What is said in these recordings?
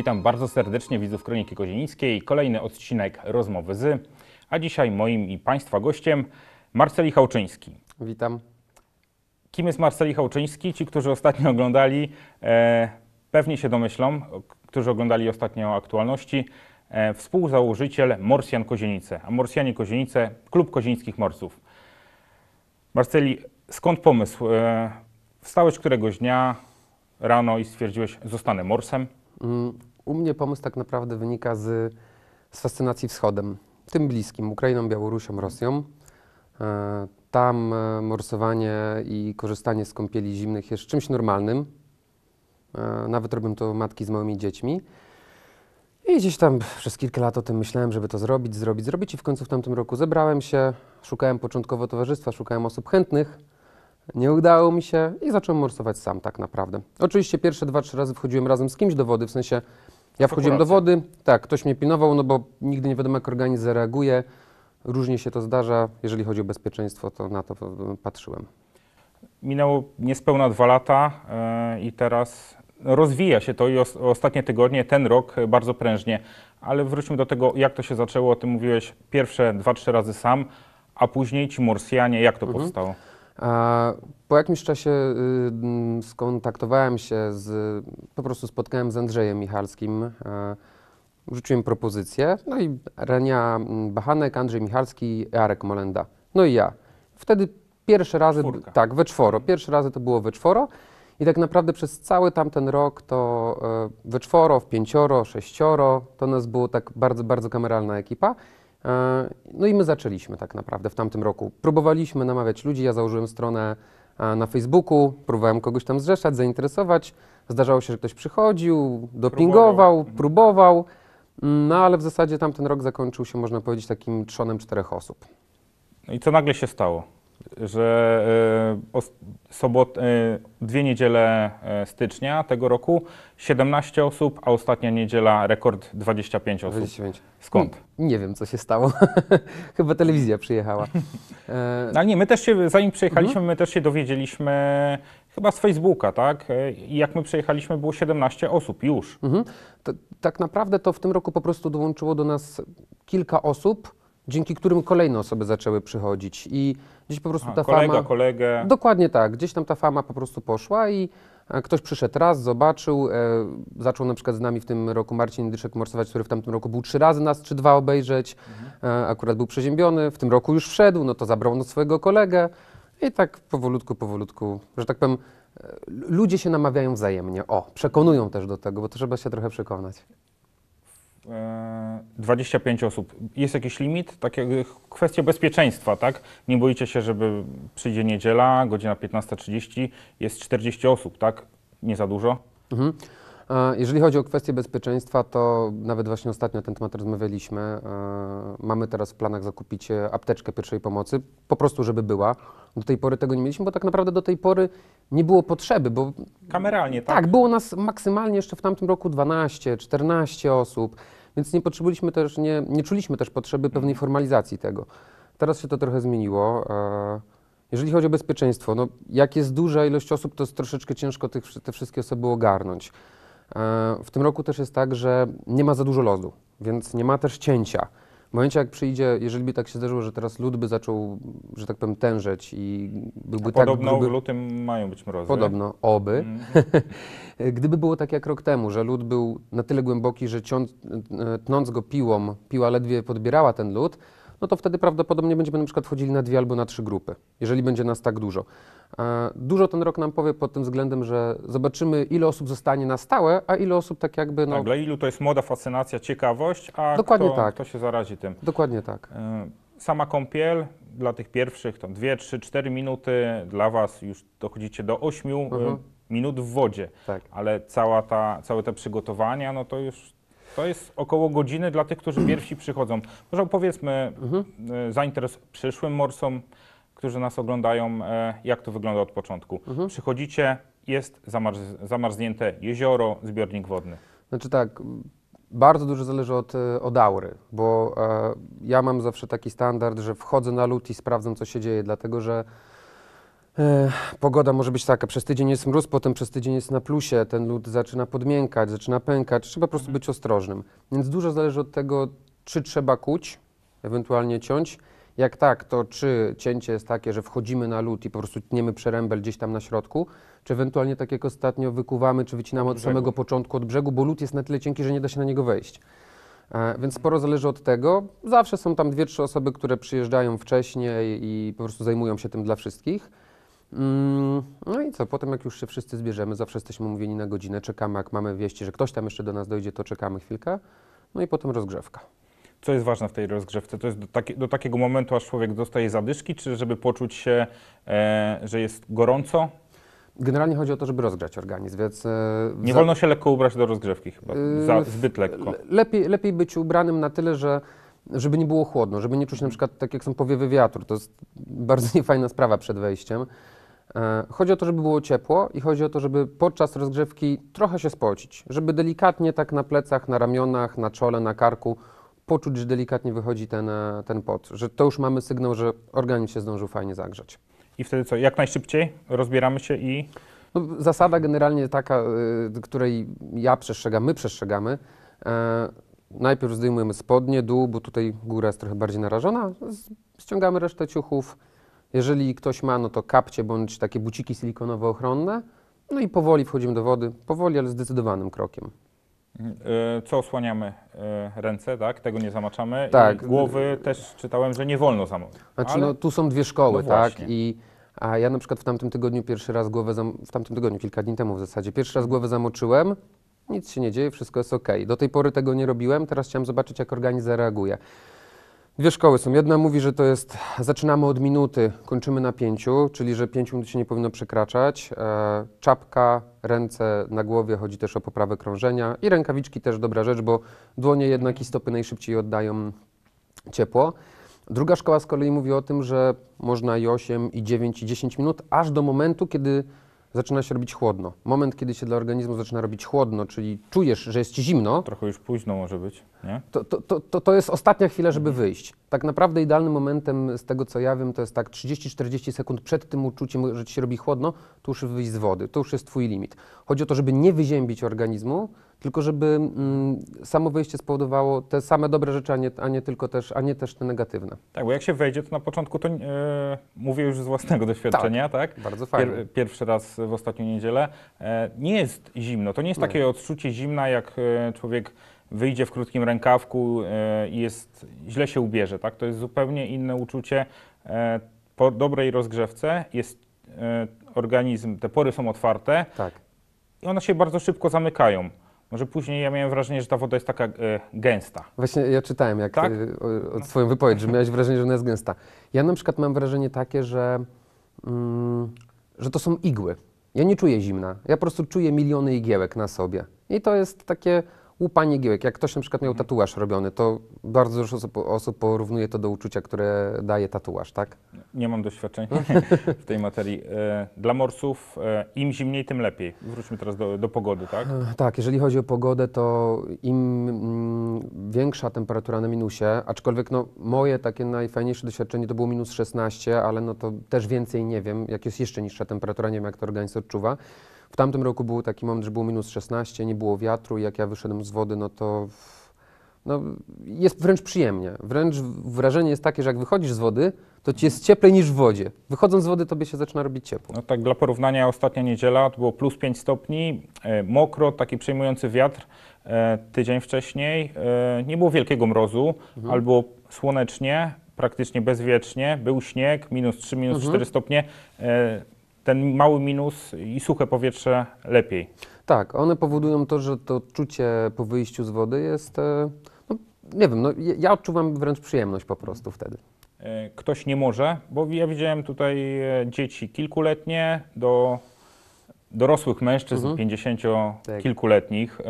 Witam bardzo serdecznie widzów Kroniki Kozienickiej. Kolejny odcinek Rozmowy z, a dzisiaj moim i Państwa gościem Marceli Hałczyński. Witam. Kim jest Marceli Hałczyński? Ci, którzy ostatnio oglądali, e, pewnie się domyślą, którzy oglądali ostatnio aktualności, e, współzałożyciel Morsjan Kozienice, a Morsjanie Kozienice, Klub Kozienickich Morsów. Marceli, skąd pomysł? E, wstałeś któregoś dnia rano i stwierdziłeś, zostanę morsem? Mm, u mnie pomysł tak naprawdę wynika z, z fascynacji wschodem, tym bliskim, Ukrainą, Białorusią, Rosją. E, tam e, morsowanie i korzystanie z kąpieli zimnych jest czymś normalnym. E, nawet robią to matki z małymi dziećmi. I gdzieś tam przez kilka lat o tym myślałem, żeby to zrobić, zrobić, zrobić i w końcu w tamtym roku zebrałem się, szukałem początkowo towarzystwa, szukałem osób chętnych, nie udało mi się i zacząłem morsować sam tak naprawdę. Oczywiście pierwsze dwa, trzy razy wchodziłem razem z kimś do wody, w sensie ja wchodziłem do wody, tak, ktoś mnie pilnował, no bo nigdy nie wiadomo, jak organizm zareaguje. Różnie się to zdarza. Jeżeli chodzi o bezpieczeństwo, to na to e, patrzyłem. Minęło niespełna dwa lata e, i teraz rozwija się to i ostatnie tygodnie, ten rok bardzo prężnie. Ale wróćmy do tego, jak to się zaczęło. O tym mówiłeś pierwsze dwa, trzy razy sam, a później ci Morsjanie, jak to mhm. powstało? Po jakimś czasie y, skontaktowałem się z, po prostu spotkałem z Andrzejem Michalskim, rzuciłem propozycję, no i Renia mm, Bachanek, Andrzej Michalski, Jarek Molenda, no i ja. Wtedy pierwsze razy, Czwórka. tak, we czworo, mhm. pierwsze razy to było we czworo i tak naprawdę przez cały tamten rok to e, we czworo, w pięcioro, sześcioro, to nas było tak bardzo, bardzo kameralna ekipa. E, no i my zaczęliśmy tak naprawdę w tamtym roku. Próbowaliśmy namawiać ludzi, ja założyłem stronę e, na Facebooku, próbowałem kogoś tam zrzeszać, zainteresować. Zdarzało się, że ktoś przychodził, dopingował, próbował, mm, no ale w zasadzie tamten rok zakończył się, można powiedzieć, takim trzonem czterech osób. No I co nagle się stało? że e, sobot, e, dwie niedziele e, stycznia tego roku 17 osób, a ostatnia niedziela rekord 25 osób. 25. Skąd? Nie, nie wiem, co się stało. Chyba telewizja przyjechała. No ale nie, my też się, zanim przyjechaliśmy, mhm. my też się dowiedzieliśmy chyba z Facebooka, tak? I jak my przejechaliśmy, było 17 osób już. Mhm. To, tak naprawdę to w tym roku po prostu dołączyło do nas kilka osób, dzięki którym kolejne osoby zaczęły przychodzić i gdzieś po prostu Aha, ta kolega, fama... kolegę. Dokładnie tak, gdzieś tam ta fama po prostu poszła i e, ktoś przyszedł raz, zobaczył, e, zaczął na przykład z nami w tym roku Marcin Dyszek morsować, który w tamtym roku był trzy razy nas, czy dwa obejrzeć, mhm. e, akurat był przeziębiony, w tym roku już wszedł, no to zabrał no swojego kolegę i tak powolutku, powolutku, że tak powiem, e, ludzie się namawiają wzajemnie, o, przekonują też do tego, bo to trzeba się trochę przekonać. 25 e, osób. Jest jakiś limit? Takie kwestia bezpieczeństwa, tak? Nie boicie się, żeby przyjdzie niedziela, godzina 15.30, jest 40 osób, tak? Nie za dużo? Mhm. E, jeżeli chodzi o kwestie bezpieczeństwa, to nawet właśnie ostatnio na ten temat rozmawialiśmy. E, mamy teraz w planach zakupić e, apteczkę pierwszej pomocy, po prostu żeby była. Do tej pory tego nie mieliśmy, bo tak naprawdę do tej pory nie było potrzeby, bo... Kameralnie, tak? Tak, było nas maksymalnie jeszcze w tamtym roku 12, 14 osób, więc nie potrzebowaliśmy też, nie, nie czuliśmy też potrzeby mhm. pewnej formalizacji tego. Teraz się to trochę zmieniło. Jeżeli chodzi o bezpieczeństwo, no jak jest duża ilość osób, to jest troszeczkę ciężko tych, te wszystkie osoby ogarnąć. E, w tym roku też jest tak, że nie ma za dużo lodu, więc nie ma też cięcia. W momencie, jak przyjdzie, jeżeli by tak się zdarzyło, że teraz lód by zaczął, że tak powiem, tężeć i byłby tak Podobno gruby, w lutym mają być mrozy. Podobno, oby. Mm Gdyby było tak jak rok temu, że lód był na tyle głęboki, że ciąc, tnąc go piłą, piła ledwie podbierała ten lód, no to wtedy prawdopodobnie będziemy na przykład wchodzili na dwie albo na trzy grupy, jeżeli będzie nas tak dużo. Dużo ten rok nam powie pod tym względem, że zobaczymy, ile osób zostanie na stałe, a ile osób tak jakby. No... Tak, dla ilu to jest moda, fascynacja, ciekawość, a Dokładnie kto, tak. kto się zarazi tym. Dokładnie tak. E, sama kąpiel, dla tych pierwszych to 2, 3, 4 minuty, dla Was już dochodzicie do 8 e, mhm. minut w wodzie. Tak. Ale cała ta, całe te przygotowania, no to już to jest około godziny dla tych, którzy pierwsi przychodzą. Może powiedzmy mhm. e, zainteres przyszłym morsom, którzy nas oglądają, e, jak to wygląda od początku. Mhm. Przychodzicie, jest zamarz, zamarznięte jezioro, zbiornik wodny. Znaczy tak, bardzo dużo zależy od, e, od aury, bo e, ja mam zawsze taki standard, że wchodzę na lód i sprawdzam, co się dzieje, dlatego że Pogoda może być taka, przez tydzień jest mróz, potem przez tydzień jest na plusie, ten lód zaczyna podmiękać, zaczyna pękać, trzeba po prostu mhm. być ostrożnym. Więc dużo zależy od tego, czy trzeba kuć, ewentualnie ciąć. Jak tak, to czy cięcie jest takie, że wchodzimy na lód i po prostu tniemy przerębel gdzieś tam na środku, czy ewentualnie tak jak ostatnio wykuwamy, czy wycinamy od, od samego początku, od brzegu, bo lód jest na tyle cienki, że nie da się na niego wejść. E, więc sporo zależy od tego. Zawsze są tam dwie, trzy osoby, które przyjeżdżają wcześniej i po prostu zajmują się tym dla wszystkich. Mm, no i co, potem jak już się wszyscy zbierzemy, zawsze jesteśmy mówieni na godzinę, czekamy, jak mamy wieści, że ktoś tam jeszcze do nas dojdzie, to czekamy chwilkę, no i potem rozgrzewka. Co jest ważne w tej rozgrzewce? To jest do, taki, do takiego momentu, aż człowiek dostaje zadyszki, czy żeby poczuć się, e, że jest gorąco? Generalnie chodzi o to, żeby rozgrzać organizm, więc... E, Nie za... wolno się lekko ubrać do rozgrzewki chyba, e, za, zbyt lekko. Lepiej, lepiej być ubranym na tyle, że żeby nie było chłodno, żeby nie czuć na przykład tak jak są powiewy wiatru. To jest bardzo niefajna sprawa przed wejściem. E, chodzi o to, żeby było ciepło i chodzi o to, żeby podczas rozgrzewki trochę się spocić, żeby delikatnie tak na plecach, na ramionach, na czole, na karku poczuć, że delikatnie wychodzi ten, e, ten pot, że to już mamy sygnał, że organizm się zdążył fajnie zagrzać. I wtedy co, jak najszybciej rozbieramy się i... No, zasada generalnie taka, y, której ja przestrzegam, my przestrzegamy, najpierw zdejmujemy spodnie, dół, bo tutaj góra jest trochę bardziej narażona, ściągamy resztę ciuchów, jeżeli ktoś ma, no to kapcie bądź takie buciki silikonowe ochronne. No i powoli wchodzimy do wody, powoli, ale zdecydowanym krokiem. E, co osłaniamy? E, ręce, tak? Tego nie zamaczamy. Tak. I głowy też czytałem, że nie wolno zamoczyć. Znaczy, ale... no, tu są dwie szkoły, no tak? I a ja na przykład w tamtym tygodniu pierwszy raz głowę, w tamtym tygodniu, kilka dni temu w zasadzie, pierwszy raz głowę zamoczyłem, nic się nie dzieje, wszystko jest ok. Do tej pory tego nie robiłem, teraz chciałem zobaczyć, jak organizm zareaguje. Dwie szkoły są. Jedna mówi, że to jest zaczynamy od minuty, kończymy na pięciu, czyli że pięciu minut się nie powinno przekraczać. E, czapka, ręce na głowie, chodzi też o poprawę krążenia i rękawiczki też dobra rzecz, bo dłonie jednak i stopy najszybciej oddają ciepło. Druga szkoła z kolei mówi o tym, że można i 8, i 9, i 10 minut, aż do momentu, kiedy zaczyna się robić chłodno. Moment, kiedy się dla organizmu zaczyna robić chłodno, czyli czujesz, że jest ci zimno. Trochę już późno może być, nie? To, to, to, to, to jest ostatnia chwila, żeby wyjść. Tak naprawdę idealnym momentem z tego, co ja wiem, to jest tak 30-40 sekund przed tym uczuciem, że ci się robi chłodno, to już wyjść z wody, to już jest twój limit. Chodzi o to, żeby nie wyziębić organizmu, tylko żeby mm, samo wyjście spowodowało te same dobre rzeczy, a nie, a nie tylko też, a nie też te negatywne. Tak, bo jak się wejdzie, to na początku to yy, mówię już z własnego doświadczenia, tak? tak? Bardzo fajnie. Pier, pierwszy raz w ostatnią niedzielę. E, nie jest zimno, to nie jest takie nie. odczucie zimna, jak e, człowiek wyjdzie w krótkim rękawku i jest, źle się ubierze, tak? To jest zupełnie inne uczucie. Po dobrej rozgrzewce jest organizm, te pory są otwarte. Tak i one się bardzo szybko zamykają. Może później ja miałem wrażenie, że ta woda jest taka y, gęsta. Właśnie ja czytałem jak tak? y, o, o swoją wypowiedź, że miałeś wrażenie, że ona jest gęsta. Ja na przykład mam wrażenie takie, że, mm, że to są igły. Ja nie czuję zimna. Ja po prostu czuję miliony igiełek na sobie. I to jest takie u pani giełek. Jak ktoś na przykład miał mhm. tatuaż robiony, to bardzo dużo osób, osób porównuje to do uczucia, które daje tatuaż, tak? Nie mam doświadczeń mhm. w tej materii. E, dla morsów e, im zimniej, tym lepiej. Wróćmy teraz do, do pogody, tak? E, tak, jeżeli chodzi o pogodę, to im mm, większa temperatura na minusie, aczkolwiek no, moje takie najfajniejsze doświadczenie to było minus 16, ale no to też więcej nie wiem, jak jest jeszcze niższa temperatura, nie wiem jak to organizm odczuwa. W tamtym roku był taki moment, że było minus 16, nie było wiatru i jak ja wyszedłem z wody, no to no, jest wręcz przyjemnie. Wręcz wrażenie jest takie, że jak wychodzisz z wody, to ci jest cieplej niż w wodzie. Wychodząc z wody, tobie się zaczyna robić ciepło. No tak, dla porównania ostatnia niedziela to było plus 5 stopni, e, mokro, taki przejmujący wiatr e, tydzień wcześniej. E, nie było wielkiego mrozu, mhm. albo słonecznie, praktycznie bezwiecznie, był śnieg, minus 3, minus mhm. 4 stopnie. E, ten mały minus i suche powietrze lepiej. Tak, one powodują to, że to czucie po wyjściu z wody jest, e, no, nie wiem, no, ja odczuwam wręcz przyjemność po prostu wtedy. E, ktoś nie może, bo ja widziałem tutaj e, dzieci kilkuletnie do dorosłych mężczyzn, mhm. 50-kilkuletnich. Tak.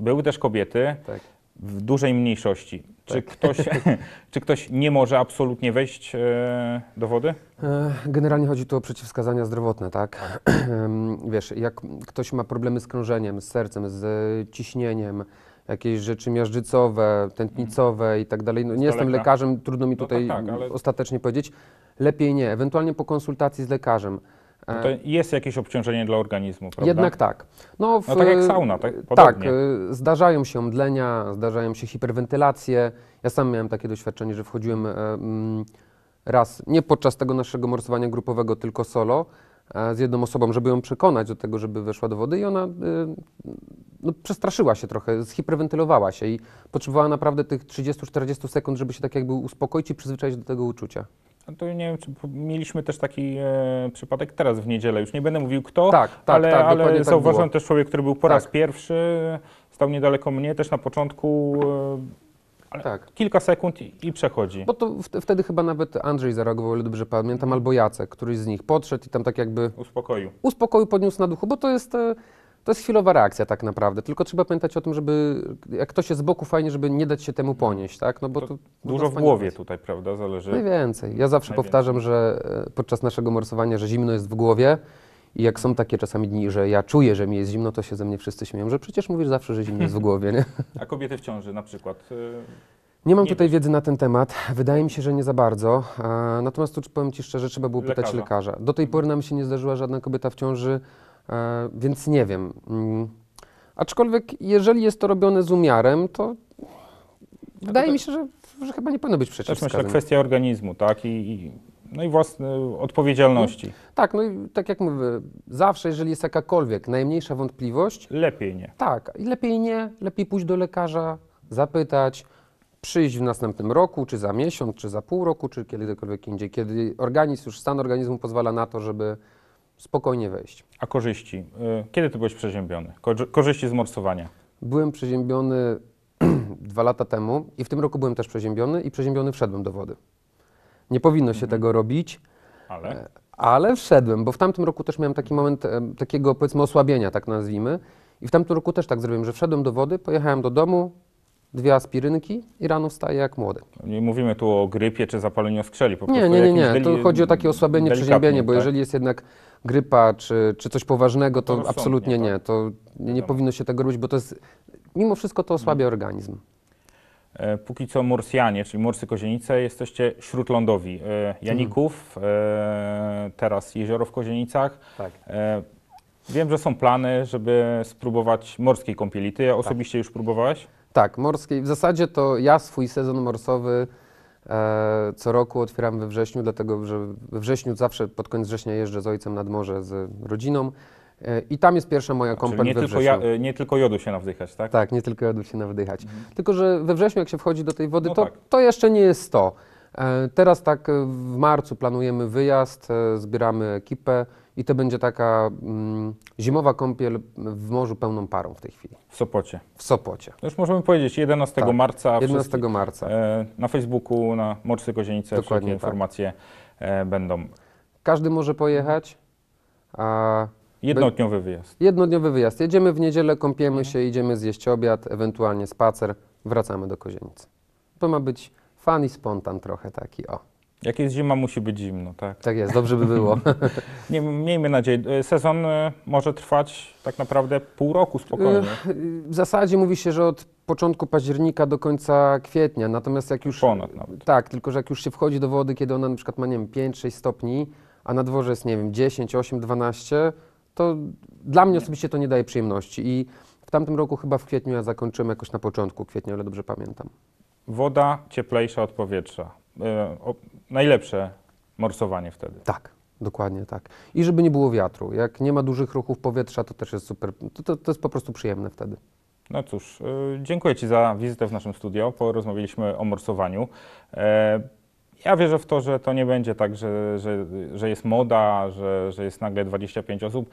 Były też kobiety. Tak w dużej mniejszości. Czy, tak. ktoś, czy ktoś nie może absolutnie wejść e, do wody? E, generalnie chodzi tu o przeciwwskazania zdrowotne, tak? Wiesz, jak ktoś ma problemy z krążeniem, z sercem, z ciśnieniem, jakieś rzeczy miażdżycowe, tętnicowe i tak dalej. No, nie jestem lekarzem, trudno mi no tutaj no tak, tak, ale... ostatecznie powiedzieć. Lepiej nie, ewentualnie po konsultacji z lekarzem. No e, to jest jakieś obciążenie dla organizmu, prawda? Jednak tak. No, w, no tak jak e, sauna, tak? tak Podobnie. Tak, zdarzają się mdlenia, zdarzają się hiperwentylacje. Ja sam miałem takie doświadczenie, że wchodziłem mm, raz, nie podczas tego naszego morsowania grupowego, tylko solo, z jedną osobą, żeby ją przekonać do tego, żeby weszła do wody i ona no, przestraszyła się trochę, zhiperwentylowała się i potrzebowała naprawdę tych 30-40 sekund, żeby się tak jakby uspokoić i przyzwyczaić do tego uczucia. No to nie wiem, czy mieliśmy też taki e, przypadek teraz w niedzielę. Już nie będę mówił kto, tak, tak, ale, tak, ale tak zauważyłem tak też człowiek, który był po raz tak. pierwszy, stał niedaleko mnie też na początku. E, tak. Kilka sekund i, przechodzi. Bo to wtedy chyba nawet Andrzej zareagował, ile dobrze pamiętam, albo Jacek, któryś z nich podszedł i tam tak jakby. Uspokoił. Uspokoił, podniósł na duchu, bo to jest. E, to jest chwilowa reakcja tak naprawdę, tylko trzeba pamiętać o tym, żeby jak ktoś jest z boku, fajnie, żeby nie dać się temu no. ponieść, tak? No bo to, to dużo w głowie jest. tutaj, prawda, zależy. Najwięcej. Ja zawsze Najwięcej. powtarzam, że e, podczas naszego morsowania, że zimno jest w głowie i jak są takie czasami dni, że ja czuję, że mi jest zimno, to się ze mnie wszyscy śmieją, że przecież mówisz zawsze, że zimno jest w głowie, nie? A kobiety w ciąży na przykład... E, nie mam nie tutaj wiesz. wiedzy na ten temat. Wydaje mi się, że nie za bardzo. natomiast tu powiem Ci szczerze, trzeba było pytać lekarza. lekarza. Do tej mhm. pory nam się nie zdarzyła żadna kobieta w ciąży, E, więc nie wiem. Mm. Aczkolwiek, jeżeli jest to robione z umiarem, to wydaje mi tak. się, że, że chyba nie powinno być przeciwwskazań. To jest kwestia organizmu, tak? I, i no i własnej odpowiedzialności. No, tak, no i tak jak mówię, zawsze, jeżeli jest jakakolwiek najmniejsza wątpliwość. Lepiej nie. Tak, lepiej nie, lepiej pójść do lekarza, zapytać, przyjść w następnym roku, czy za miesiąc, czy za pół roku, czy kiedykolwiek indziej, kiedy organizm, już stan organizmu pozwala na to, żeby spokojnie wejść. A korzyści? Y, kiedy ty byłeś przeziębiony? Korzyści z morsowania? Byłem przeziębiony dwa lata temu i w tym roku byłem też przeziębiony i przeziębiony wszedłem do wody. Nie powinno się mhm. tego robić. Ale? E, ale wszedłem, bo w tamtym roku też miałem taki moment e, takiego powiedzmy osłabienia, tak nazwijmy. I w tamtym roku też tak zrobiłem, że wszedłem do wody, pojechałem do domu, dwie aspirynki i rano wstaje jak młody. Nie mówimy tu o grypie czy zapaleniu skrzeli. Po nie, nie, nie, nie. Tu chodzi o takie osłabienie, przeziębienie, bo tak? jeżeli jest jednak grypa czy, czy coś poważnego, to, to absolutnie nie. Tak. To nie, nie powinno się tego robić, bo to jest, mimo wszystko to osłabia mhm. organizm. E, póki co Morsjanie, czyli Morsy Kozienice, jesteście śródlądowi. E, Janików, e, teraz jezioro w Kozienicach. Tak. Wiem, że są plany, żeby spróbować morskiej kąpieli. Ty ja tak. osobiście tak. już próbowałeś? Tak, morskiej. W zasadzie to ja swój sezon morsowy e, co roku otwieram we wrześniu, dlatego że we wrześniu zawsze pod koniec września jeżdżę z ojcem nad morze z rodziną. E, I tam jest pierwsza moja kompetencja. nie tylko, ja, e, nie tylko jodu się nawdychać, tak? Tak, nie tylko jodu się nawdychać. Mhm. Tylko, że we wrześniu, jak się wchodzi do tej wody, No to, tak. to jeszcze nie jest to. E, Teraz tak e, w marcu planujemy wyjazd, e, zbieramy ekipę i to będzie taka mm, zimowa kąpiel w morzu pełną parą w tej chwili. W Sopocie. W Sopocie. To już możemy powiedzieć 11 tak. marca. 11 marca. E, na Facebooku, na Morsy Kozienice Dokładnie wszystkie tak. informacje e, będą. Każdy może pojechać. A Jednodniowy wyjazd. Jednodniowy wyjazd. Jedziemy w niedzielę, kąpiemy się, idziemy zjeść obiad, ewentualnie spacer, wracamy do Kozienic. To ma być fan i spontan trochę taki, o. Jak jest zima, musi być zimno, tak? Tak jest, dobrze by było. Nie, miejmy nadzieję. E, sezon e, może trwać tak naprawdę pół roku spokojnie. E, w zasadzie mówi się, że od początku października do końca kwietnia, natomiast jak już... Ponad nawet. Tak, tylko że jak już się wchodzi do wody, kiedy ona na przykład ma, nie wiem, 5-6 stopni, a na dworze jest, nie wiem, 10, 8, 12, to dla mnie osobiście to nie daje przyjemności i w tamtym roku chyba w kwietniu ja zakończyłem jakoś na początku kwietnia, ale dobrze pamiętam. Woda cieplejsza od powietrza. E, najlepsze morsowanie wtedy. Tak. Dokładnie tak. I żeby nie było wiatru. Jak nie ma dużych ruchów powietrza, to też jest super. To, to, to jest po prostu przyjemne wtedy. No cóż, e, dziękuję Ci za wizytę w naszym studio. Porozmawialiśmy o morsowaniu. E, ja wierzę w to, że to nie będzie tak, że, że, że jest moda, że, że jest nagle 25 osób.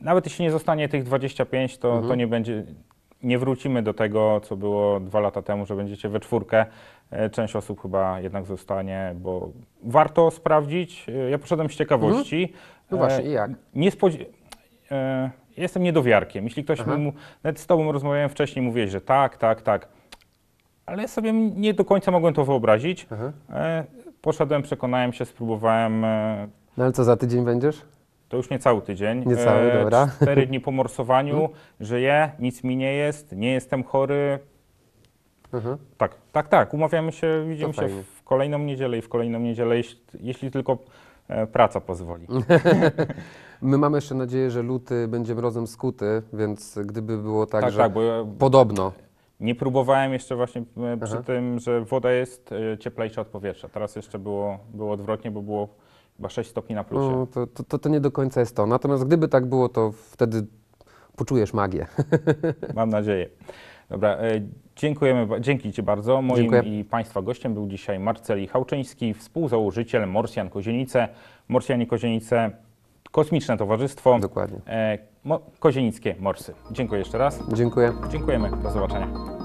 Nawet jeśli nie zostanie tych 25, to, mhm. to nie będzie nie wrócimy do tego, co było dwa lata temu, że będziecie we czwórkę. E, część osób chyba jednak zostanie, bo warto sprawdzić. E, ja poszedłem z ciekawości. Mhm. No właśnie, i jak? E, nie jestem niedowiarkiem. Jeśli ktoś mu, nawet z tobą rozmawiałem wcześniej, mówiłeś, że tak, tak, tak, ale sobie nie do końca mogłem to wyobrazić. poszedłem, przekonałem się, spróbowałem. no ale co, za tydzień będziesz? To już nie cały tydzień. Nie cały, e, dobra. Cztery dni po morsowaniu, żyję, nic mi nie jest, nie jestem chory. Mhm. Tak, tak, tak. Umawiamy się, widzimy się w kolejną niedzielę i w kolejną niedzielę, jeśli, jeśli tylko e, praca pozwoli. My mamy jeszcze nadzieję, że luty będzie mrozem skuty, więc gdyby było tak, tak że tak, ja podobno. Nie próbowałem jeszcze właśnie e, przy Aha. tym, że woda jest cieplejsza od powietrza. Teraz jeszcze było, było odwrotnie, bo było chyba 6 stopni na plusie. No, to, to, to, to nie do końca jest to. Natomiast gdyby tak było, to wtedy poczujesz magię. Mam nadzieję. Dobra, e, dziękujemy, dzięki Ci bardzo. Moim Dziękuję. i Państwa gościem był dzisiaj Marceli Hałczyński, współzałożyciel Morsjan Kozienice. Morsjanie Kozienice, kosmiczne towarzystwo. Dokładnie. E, Kozienickie Morsy. Dziękuję jeszcze raz. Dziękuję. Dziękujemy. Do zobaczenia.